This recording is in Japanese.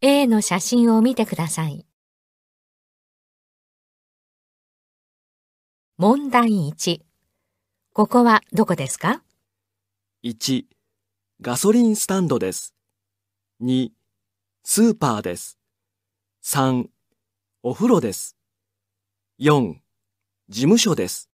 A の写真を見てください。問題1。ここはどこですか ?1、ガソリンスタンドです。2、スーパーです。3、お風呂です。4、事務所です。